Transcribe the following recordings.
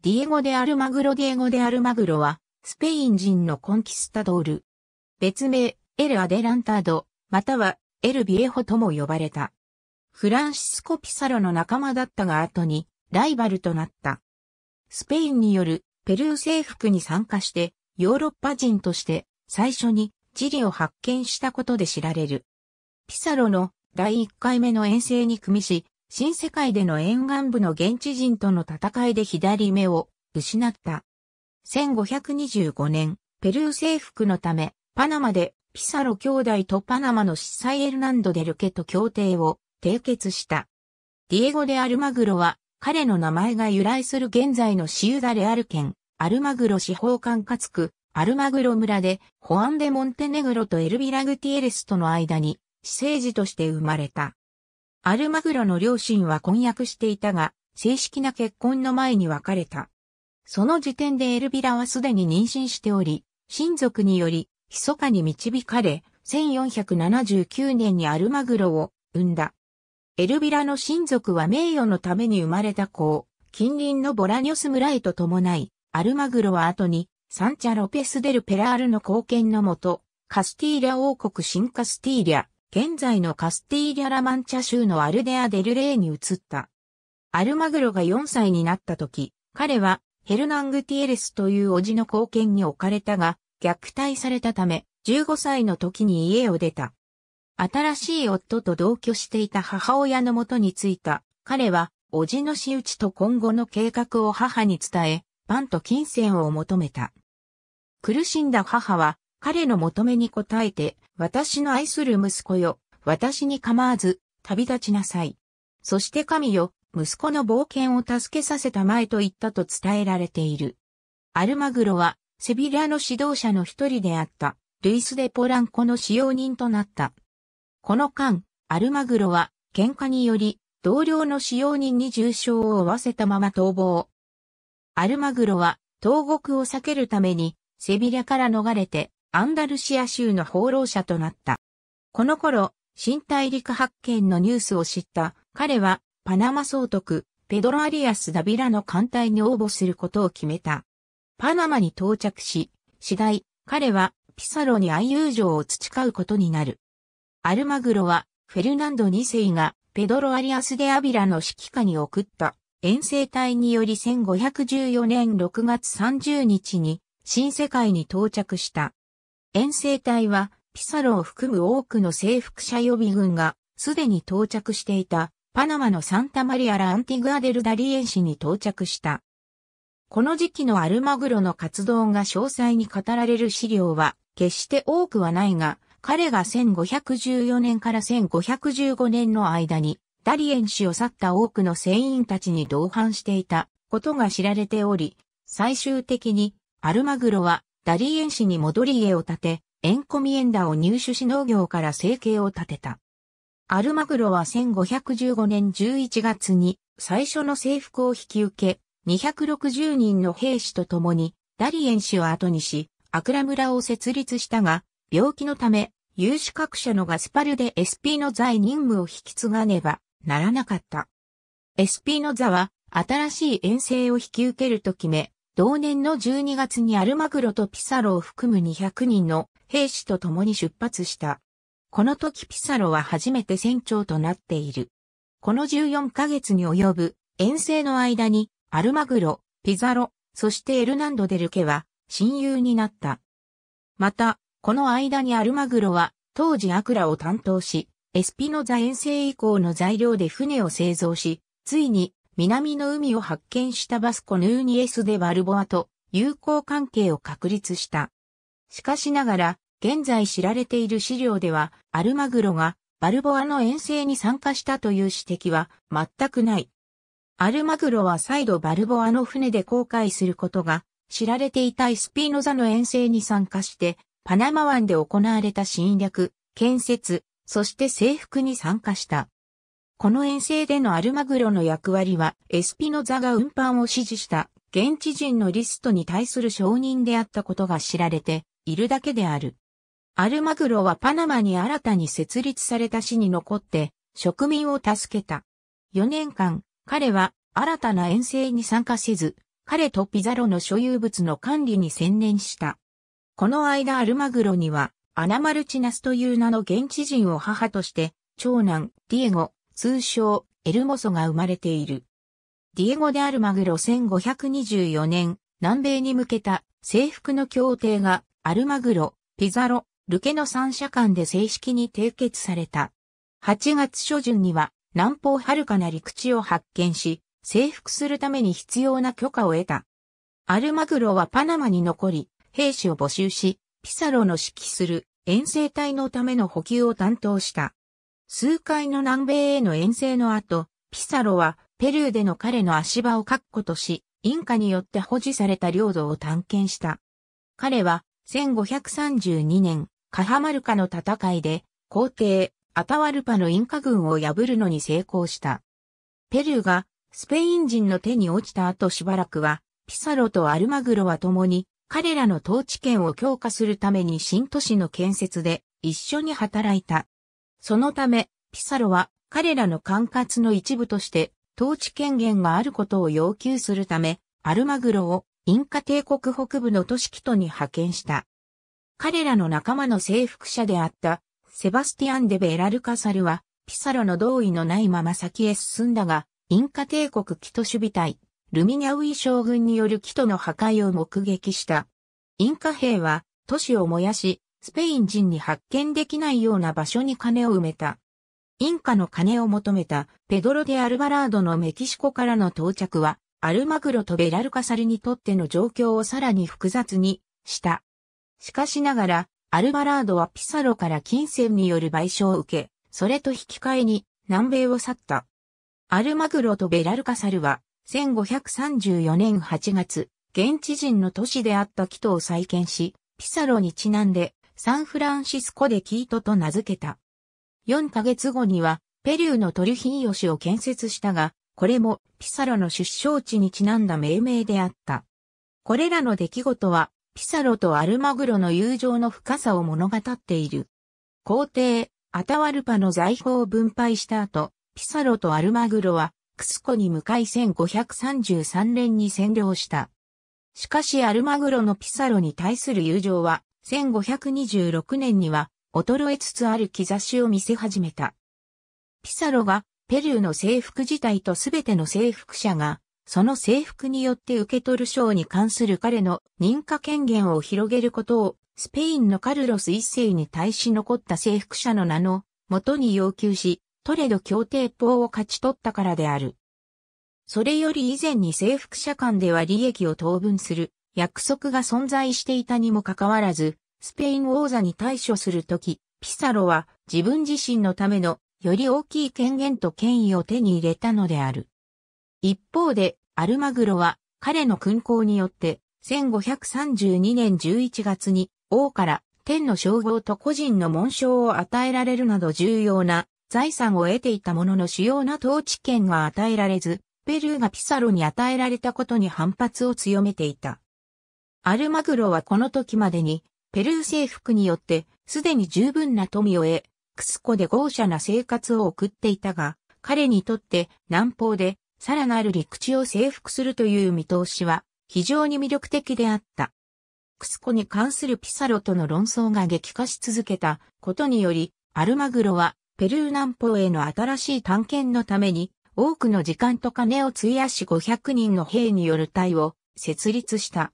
ディエゴ・デ・アルマグロディエゴ・デ・アルマグロは、スペイン人のコンキスタドール。別名、エル・アデランタード、または、エル・ビエホとも呼ばれた。フランシスコ・ピサロの仲間だったが後に、ライバルとなった。スペインによるペルー征服に参加して、ヨーロッパ人として、最初に地理を発見したことで知られる。ピサロの第1回目の遠征に組みし、新世界での沿岸部の現地人との戦いで左目を失った。1525年、ペルー征服のため、パナマでピサロ兄弟とパナマの司祭エルナンド・デルケと協定を締結した。ディエゴ・デ・アルマグロは、彼の名前が由来する現在のシウダ・レアル県、アルマグロ司法管轄区、アルマグロ村で、ホアンデ・モンテネグロとエルビラ・グティエレスとの間に、私生児として生まれた。アルマグロの両親は婚約していたが、正式な結婚の前に別れた。その時点でエルビラはすでに妊娠しており、親族により、密かに導かれ、1479年にアルマグロを産んだ。エルビラの親族は名誉のために生まれた子を、近隣のボラニョス村へと伴い、アルマグロは後に、サンチャ・ロペス・デル・ペラールの貢献のもと、カスティーリャ王国新カスティーリャ、現在のカスティーリャ・ラマンチャ州のアルデア・デル・レーに移った。アルマグロが4歳になった時、彼はヘルナングティエレスという叔父の貢献に置かれたが、虐待されたため、15歳の時に家を出た。新しい夫と同居していた母親のもとに着いた。彼は、叔父の仕打ちと今後の計画を母に伝え、パンと金銭を求めた。苦しんだ母は、彼の求めに応えて、私の愛する息子よ、私に構わず、旅立ちなさい。そして神よ、息子の冒険を助けさせたまえと言ったと伝えられている。アルマグロは、セビリアの指導者の一人であった、ルイス・デ・ポランコの使用人となった。この間、アルマグロは、喧嘩により、同僚の使用人に重傷を負わせたまま逃亡。アルマグロは、投獄を避けるために、セビリアから逃れて、アンダルシア州の放浪者となった。この頃、新大陸発見のニュースを知った彼はパナマ総督ペドロ・アリアス・ダビラの艦隊に応募することを決めた。パナマに到着し、次第彼はピサロに愛友情を培うことになる。アルマグロはフェルナンド2世がペドロ・アリアス・デ・アビラの指揮下に送った遠征隊により1514年6月30日に新世界に到着した。遠征隊は、ピサロを含む多くの征服者予備軍が、すでに到着していた、パナマのサンタマリアラ・アンティグアデル・ダリエン市に到着した。この時期のアルマグロの活動が詳細に語られる資料は、決して多くはないが、彼が1514年から1515年の間に、ダリエン氏を去った多くの船員たちに同伴していたことが知られており、最終的にアルマグロはダリエン氏に戻り家を建て、エンコミエンダを入手し農業から生計を立てた。アルマグロは1515年11月に最初の征服を引き受け、260人の兵士と共にダリエン氏を後にし、アクラ村を設立したが、病気のため、有資格者のガスパルで SP の座にへ任務を引き継がねばならなかった。SP の座は新しい遠征を引き受けると決め、同年の12月にアルマグロとピサロを含む200人の兵士と共に出発した。この時ピサロは初めて船長となっている。この14ヶ月に及ぶ遠征の間にアルマグロ、ピザロ、そしてエルナンド・デルケは親友になった。また、この間にアルマグロは当時アクラを担当し、エスピノザ遠征以降の材料で船を製造し、ついに南の海を発見したバスコ・ヌーニエス・デ・バルボアと友好関係を確立した。しかしながら、現在知られている資料では、アルマグロがバルボアの遠征に参加したという指摘は全くない。アルマグロは再度バルボアの船で航海することが知られていたイスピーノザの遠征に参加して、パナマ湾で行われた侵略、建設、そして征服に参加した。この遠征でのアルマグロの役割は、エスピノザが運搬を指示した現地人のリストに対する承認であったことが知られているだけである。アルマグロはパナマに新たに設立された市に残って植民を助けた。4年間、彼は新たな遠征に参加せず、彼とピザロの所有物の管理に専念した。この間アルマグロには、アナマルチナスという名の現地人を母として、長男、ディエゴ、通称エルモソが生まれている。ディエゴ・デ・アルマグロ1524年、南米に向けた征服の協定がアルマグロ、ピザロ、ルケの三者間で正式に締結された。8月初旬には南方遥かな陸地を発見し、征服するために必要な許可を得た。アルマグロはパナマに残り、兵士を募集し、ピサロの指揮する遠征隊のための補給を担当した。数回の南米への遠征の後、ピサロはペルーでの彼の足場を確固とし、インカによって保持された領土を探検した。彼は1532年、カハマルカの戦いで、皇帝、アタワルパのインカ軍を破るのに成功した。ペルーがスペイン人の手に落ちた後しばらくは、ピサロとアルマグロは共に、彼らの統治権を強化するために新都市の建設で一緒に働いた。そのため、ピサロは彼らの管轄の一部として統治権限があることを要求するため、アルマグロをインカ帝国北部の都市キトに派遣した。彼らの仲間の征服者であったセバスティアン・デ・ベラルカサルは、ピサロの同意のないまま先へ進んだが、インカ帝国キト守備隊、ルミニャウイ将軍によるキトの破壊を目撃した。インカ兵は都市を燃やし、スペイン人に発見できないような場所に金を埋めた。インカの金を求めたペドロ・デ・アルバラードのメキシコからの到着は、アルマグロとベラルカサルにとっての状況をさらに複雑にした。しかしながら、アルバラードはピサロから金銭による賠償を受け、それと引き換えに南米を去った。アルマグロとベラルカサルは、1534年8月、現地人の都市であった木とを再建し、ピサロにちなんで、サンフランシスコでキートと名付けた。4ヶ月後には、ペリューのトリュヒーヨシを建設したが、これもピサロの出生地にちなんだ命名であった。これらの出来事は、ピサロとアルマグロの友情の深さを物語っている。皇帝、アタワルパの財宝を分配した後、ピサロとアルマグロは、クスコに向かい1533年に占領した。しかしアルマグロのピサロに対する友情は、1526年には衰えつつある兆しを見せ始めた。ピサロがペルーの征服自体とすべての征服者が、その征服によって受け取る賞に関する彼の認可権限を広げることを、スペインのカルロス一世に対し残った征服者の名の元に要求し、トレド協定法を勝ち取ったからである。それより以前に征服者間では利益を当分する約束が存在していたにもかかわらず、スペイン王座に対処するとき、ピサロは自分自身のためのより大きい権限と権威を手に入れたのである。一方で、アルマグロは彼の勲功によって、1532年11月に王から天の称号と個人の紋章を与えられるなど重要な財産を得ていたものの主要な統治権が与えられず、ペルーがピサロに与えられたことに反発を強めていた。アルマグロはこの時までに、ペルー征服によって、すでに十分な富を得、クスコで豪奢な生活を送っていたが、彼にとって南方でさらなる陸地を征服するという見通しは非常に魅力的であった。クスコに関するピサロとの論争が激化し続けたことにより、アルマグロはペルー南方への新しい探検のために多くの時間と金を費やし500人の兵による隊を設立した。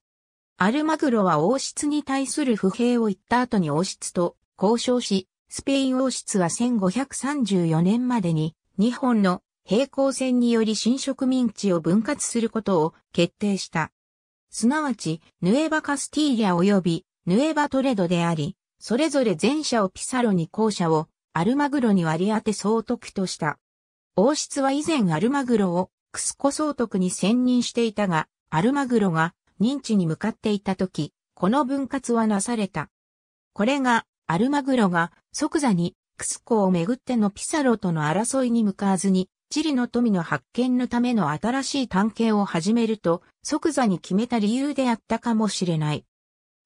アルマグロは王室に対する不平を言った後に王室と交渉し、スペイン王室は1534年までに日本の平行線により新植民地を分割することを決定した。すなわち、ヌエバカスティーリア及びヌエバトレドであり、それぞれ前者をピサロに後者をアルマグロに割り当て総督とした。王室は以前アルマグロをクスコ総督に選任していたが、アルマグロが認知に向かっていた時、この分割はなされた。これが、アルマグロが即座にクスコをめぐってのピサロとの争いに向かわずに、チリの富の発見のための新しい探検を始めると即座に決めた理由であったかもしれない。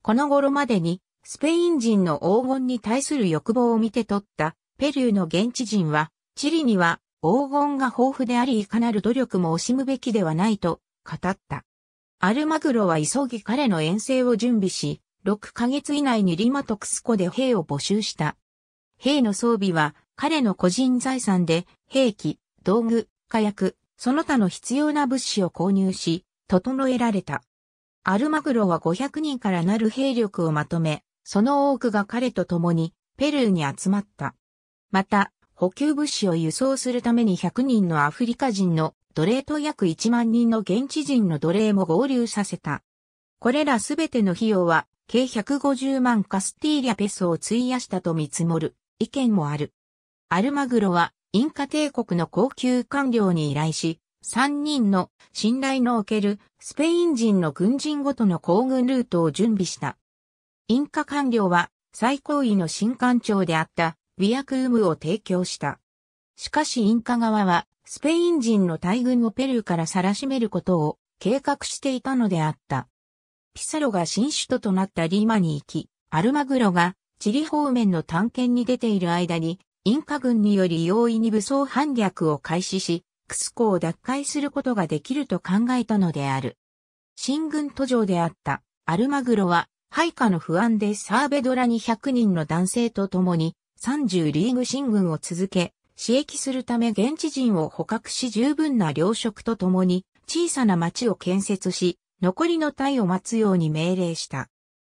この頃までにスペイン人の黄金に対する欲望を見て取ったペルーの現地人はチリには黄金が豊富でありいかなる努力も惜しむべきではないと語った。アルマグロは急ぎ彼の遠征を準備し、6ヶ月以内にリマとクスコで兵を募集した。兵の装備は彼の個人財産で兵器、道具、火薬、その他の必要な物資を購入し、整えられた。アルマグロは500人からなる兵力をまとめ、その多くが彼と共にペルーに集まった。また、補給物資を輸送するために100人のアフリカ人の奴隷と約1万人の現地人の奴隷も合流させた。これらすべての費用は、計150万カスティーリャペソを費やしたと見積もる意見もある。アルマグロは、インカ帝国の高級官僚に依頼し、3人の信頼のおけるスペイン人の軍人ごとの行軍ルートを準備した。インカ官僚は最高位の新官庁であったビアクームを提供した。しかしインカ側は、スペイン人の大軍をペルーから晒しめることを計画していたのであった。ピサロが新首都となったリマに行き、アルマグロがチリ方面の探検に出ている間に、インカ軍により容易に武装反逆を開始し、クスコを奪回することができると考えたのである。新軍途上であったアルマグロは、配下の不安でサーベドラに100人の男性と共に30リーグ新軍を続け、刺激するため現地人を捕獲し十分な糧食とともに小さな町を建設し、残りの隊を待つように命令した。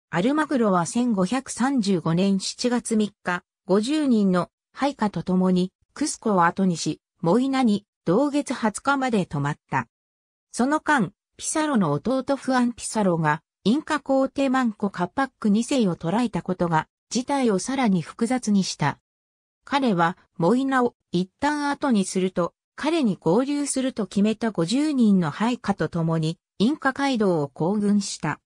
アルマグロは1535年7月3日、50人の配下と共にクスコを後にし、モイナに同月20日まで泊まった。その間、ピサロの弟フアン・ピサロがインカ皇帝マンコ・カッパック2世を捕らえたことが事態をさらに複雑にした。彼はモイナを一旦後にすると、彼に合流すると決めた50人の配下と共に、インカ街道を行軍した。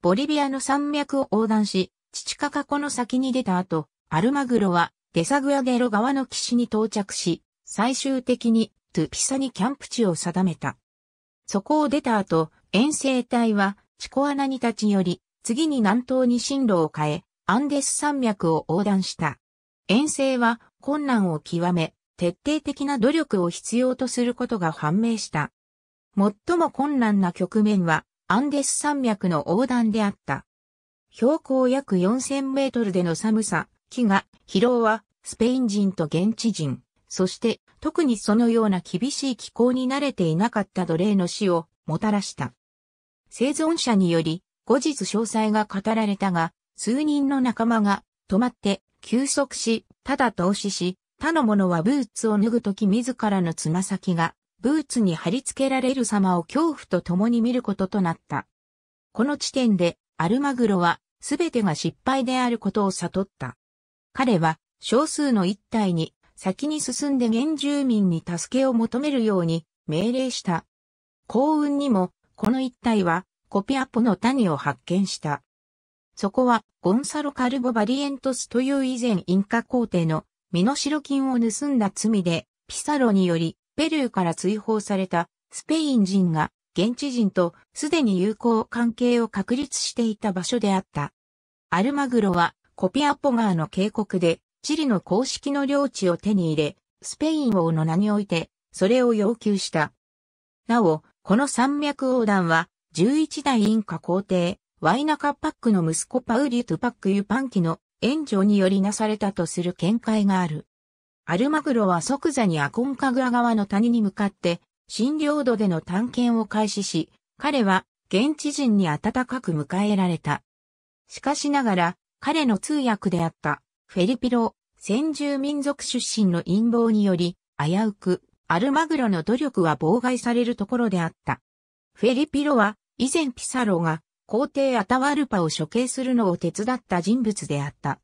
ボリビアの山脈を横断し、チチカカ湖の先に出た後、アルマグロはデサグアゲロ川の岸に到着し、最終的にトゥピサにキャンプ地を定めた。そこを出た後、遠征隊はチコアナに立ち寄り、次に南東に進路を変え、アンデス山脈を横断した。遠征は困難を極め、徹底的な努力を必要とすることが判明した。最も困難な局面は、アンデス山脈の横断であった。標高約4000メートルでの寒さ、飢餓、疲労は、スペイン人と現地人、そして特にそのような厳しい気候に慣れていなかった奴隷の死をもたらした。生存者により、後日詳細が語られたが、数人の仲間が止まって、休息し、ただ投資し、他の者はブーツを脱ぐとき自らのつま先が、ブーツに貼り付けられる様を恐怖と共に見ることとなった。この地点で、アルマグロは、すべてが失敗であることを悟った。彼は、少数の一体に、先に進んで原住民に助けを求めるように、命令した。幸運にも、この一帯は、コピアポの谷を発見した。そこはゴンサロ・カルボ・バリエントスという以前インカ皇帝の身代金を盗んだ罪でピサロによりペルーから追放されたスペイン人が現地人とすでに友好関係を確立していた場所であった。アルマグロはコピアポガーの渓谷でチリの公式の領地を手に入れ、スペイン王の名においてそれを要求した。なお、この山脈横断は11代インカ皇帝ワイナカパックの息子パウリュトゥパックユパンキの援助によりなされたとする見解がある。アルマグロは即座にアコンカグア川の谷に向かって、新領土での探検を開始し、彼は現地人に温かく迎えられた。しかしながら、彼の通訳であったフェリピロ、先住民族出身の陰謀により、危うく、アルマグロの努力は妨害されるところであった。フェリピロは、以前ピサロが皇帝アタワルパを処刑するのを手伝った人物であった。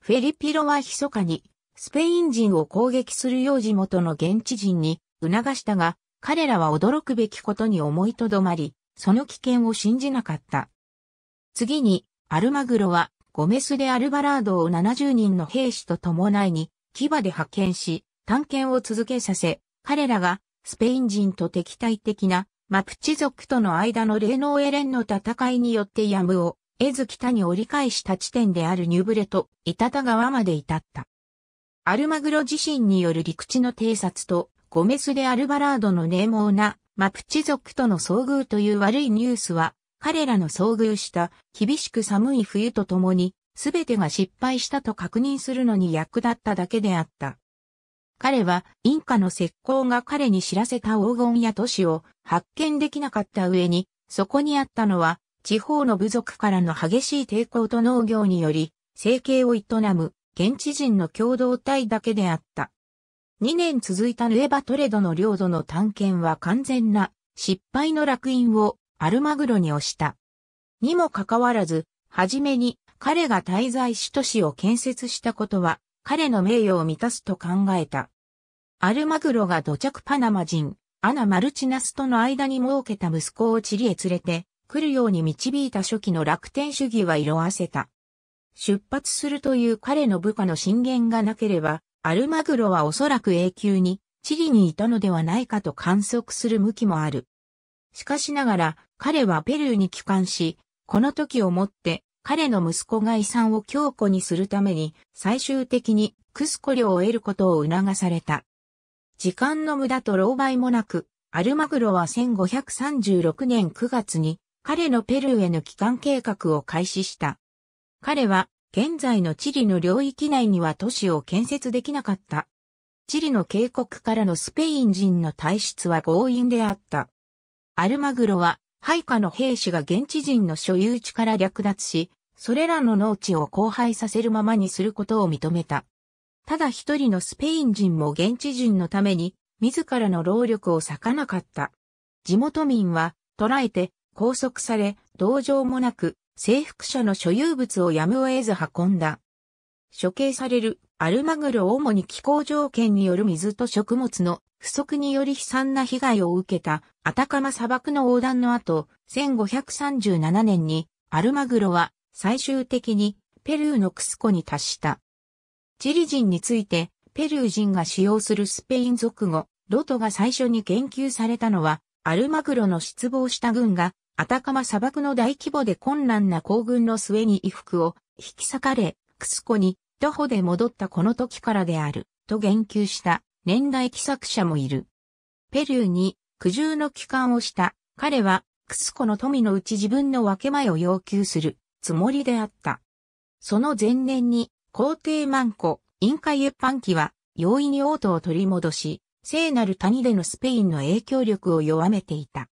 フェリピロは密かに、スペイン人を攻撃するよう地元の現地人に促したが、彼らは驚くべきことに思いとどまり、その危険を信じなかった。次に、アルマグロは、ゴメス・でアルバラードを70人の兵士と伴いに、牙で派遣し、探検を続けさせ、彼らがスペイン人と敵対的なマプチ族との間の霊能エレンの戦いによってヤムを、エズ北に折り返した地点であるニュブレと、イタタ川まで至った。アルマグロ自身による陸地の偵察と、ゴメス・でアルバラードの冷猛なマプチ族との遭遇という悪いニュースは、彼らの遭遇した厳しく寒い冬とともに、すべてが失敗したと確認するのに役立っただけであった。彼はインカの石膏が彼に知らせた黄金や都市を発見できなかった上に、そこにあったのは地方の部族からの激しい抵抗と農業により、生計を営む現地人の共同体だけであった。2年続いたヌエバトレドの領土の探検は完全な失敗の楽印をアルマグロに押した。にもかかわらず、はじめに彼が滞在し都市を建設したことは彼の名誉を満たすと考えた。アルマグロが土着パナマ人、アナ・マルチナスとの間に設けた息子をチリへ連れて、来るように導いた初期の楽天主義は色あせた。出発するという彼の部下の進言がなければ、アルマグロはおそらく永久にチリにいたのではないかと観測する向きもある。しかしながら、彼はペルーに帰還し、この時をもって彼の息子が遺産を強固にするために最終的にクスコ領を得ることを促された。時間の無駄と狼狽もなく、アルマグロは1536年9月に彼のペルーへの帰還計画を開始した。彼は現在のチリの領域内には都市を建設できなかった。チリの渓谷からのスペイン人の退出は強引であった。アルマグロは配下の兵士が現地人の所有地から略奪し、それらの農地を荒廃させるままにすることを認めた。ただ一人のスペイン人も現地人のために、自らの労力を割かなかった。地元民は、捕らえて、拘束され、同情もなく、征服者の所有物をやむを得ず運んだ。処刑されるアルマグロを主に気候条件による水と食物の不足により悲惨な被害を受けたアタカマ砂漠の横断の後、1537年にアルマグロは最終的にペルーのクスコに達した。チリ人についてペルー人が使用するスペイン族語、ロトが最初に言及されたのは、アルマグロの失望した軍が、アタカマ砂漠の大規模で困難な行軍の末に衣服を引き裂かれ、クスコに徒歩で戻ったこの時からである、と言及した。年代記作者もいる。ペルーに苦渋の帰還をした彼はクスコの富のうち自分の分け前を要求するつもりであった。その前年に皇帝マンコ、インカユパンキは容易に王都を取り戻し、聖なる谷でのスペインの影響力を弱めていた。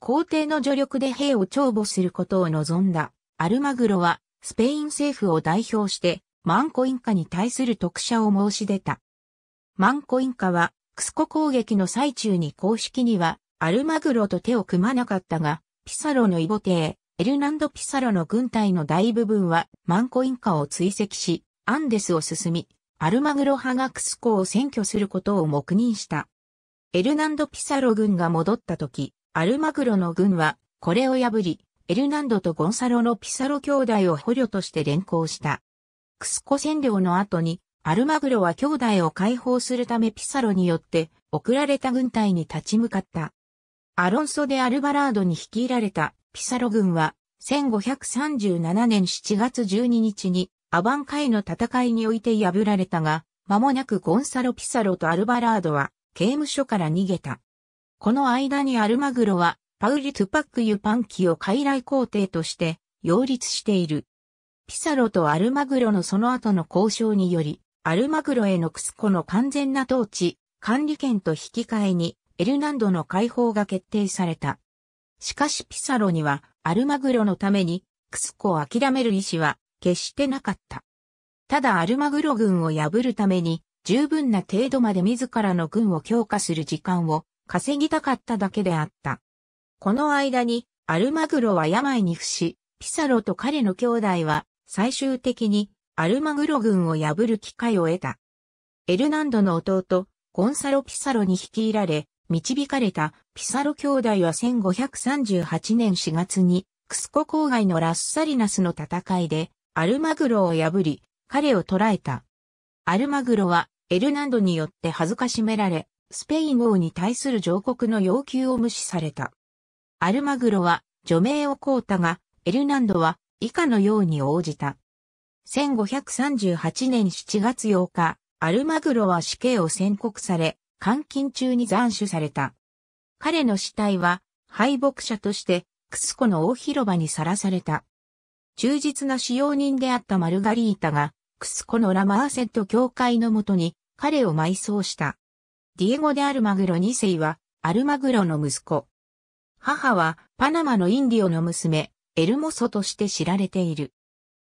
皇帝の助力で兵を重簿することを望んだアルマグロはスペイン政府を代表してマンコインカに対する特赦を申し出た。マンコインカは、クスコ攻撃の最中に公式には、アルマグロと手を組まなかったが、ピサロのイボテー、エルナンド・ピサロの軍隊の大部分は、マンコインカを追跡し、アンデスを進み、アルマグロ派がクスコを占拠することを黙認した。エルナンド・ピサロ軍が戻った時、アルマグロの軍は、これを破り、エルナンドとゴンサロのピサロ兄弟を捕虜として連行した。クスコ占領の後に、アルマグロは兄弟を解放するためピサロによって送られた軍隊に立ち向かった。アロンソ・でアルバラードに率いられたピサロ軍は1537年7月12日にアバンカイの戦いにおいて破られたが、間もなくゴンサロ・ピサロとアルバラードは刑務所から逃げた。この間にアルマグロはパウリ・トゥパック・ユパンキを傀儡皇帝として擁立している。ピサロとアルマグロのその後の交渉により、アルマグロへのクスコの完全な統治、管理権と引き換えに、エルナンドの解放が決定された。しかしピサロには、アルマグロのために、クスコを諦める意思は、決してなかった。ただアルマグロ軍を破るために、十分な程度まで自らの軍を強化する時間を稼ぎたかっただけであった。この間に、アルマグロは病に伏し、ピサロと彼の兄弟は最終的にアルマグロ軍を破る機会を得た。エルナンドの弟、ゴンサロ・ピサロに率いられ、導かれたピサロ兄弟は1538年4月に、クスコ郊外のラッサリナスの戦いで、アルマグロを破り、彼を捕らえた。アルマグロは、エルナンドによって辱められ、スペイン王に対する上告の要求を無視された。アルマグロは、除名をこうたが、エルナンドは、以下のように応じた。1538年7月8日、アルマグロは死刑を宣告され、監禁中に斬首された。彼の死体は敗北者としてクスコの大広場にさらされた。忠実な使用人であったマルガリータがクスコのラマーセット教会のもとに彼を埋葬した。ディエゴ・でアルマグロ2世はアルマグロの息子。母はパナマのインディオの娘、エルモソとして知られている。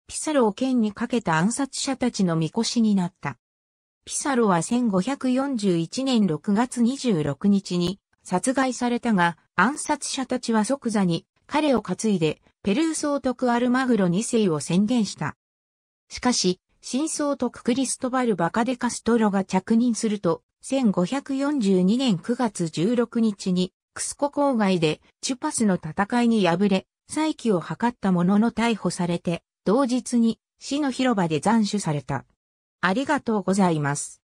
ピサロを剣にかけた暗殺者たちの見越しになった。ピサロは1541年6月26日に殺害されたが、暗殺者たちは即座に彼を担いで、ペルー総督アルマグロ2世を宣言した。しかし、新総督クリストバル・バカデカストロが着任すると、1542年9月16日に、クスコ郊外でチュパスの戦いに敗れ、再起を図ったものの逮捕されて、同日に死の広場で斬首された。ありがとうございます。